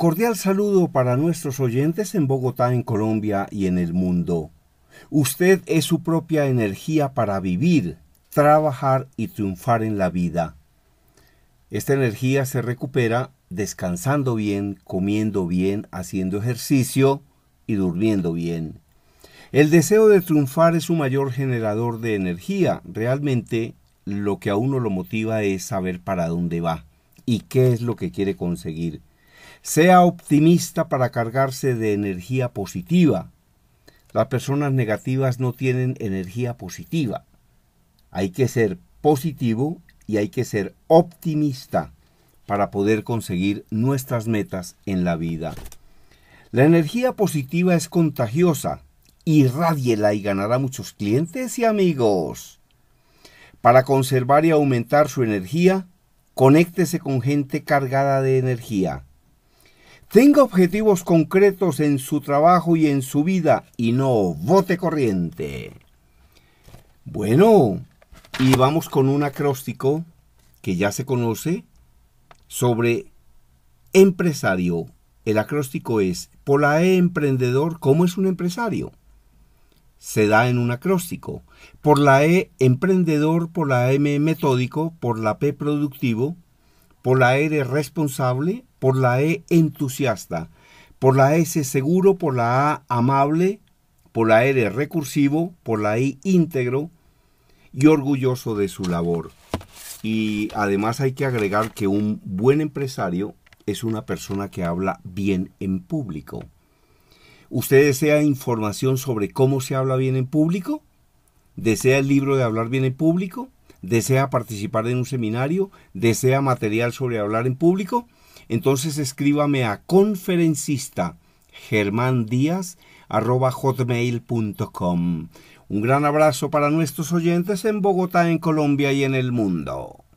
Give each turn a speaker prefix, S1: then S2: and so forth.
S1: Cordial saludo para nuestros oyentes en Bogotá, en Colombia y en el mundo. Usted es su propia energía para vivir, trabajar y triunfar en la vida. Esta energía se recupera descansando bien, comiendo bien, haciendo ejercicio y durmiendo bien. El deseo de triunfar es su mayor generador de energía. Realmente lo que a uno lo motiva es saber para dónde va y qué es lo que quiere conseguir. Sea optimista para cargarse de energía positiva. Las personas negativas no tienen energía positiva. Hay que ser positivo y hay que ser optimista para poder conseguir nuestras metas en la vida. La energía positiva es contagiosa. Irradiela y ganará muchos clientes y amigos. Para conservar y aumentar su energía, conéctese con gente cargada de energía. Tenga objetivos concretos en su trabajo y en su vida y no vote corriente. Bueno, y vamos con un acróstico que ya se conoce sobre empresario. El acróstico es, por la E emprendedor, ¿cómo es un empresario? Se da en un acróstico. Por la E emprendedor, por la M metódico, por la P productivo, por la R responsable, por la E entusiasta, por la S seguro, por la A amable, por la R recursivo, por la I íntegro y orgulloso de su labor. Y además hay que agregar que un buen empresario es una persona que habla bien en público. ¿Usted desea información sobre cómo se habla bien en público? ¿Desea el libro de hablar bien en público? ¿Desea participar en un seminario? ¿Desea material sobre hablar en público? entonces escríbame a conferencista hotmail.com Un gran abrazo para nuestros oyentes en Bogotá, en Colombia y en el mundo.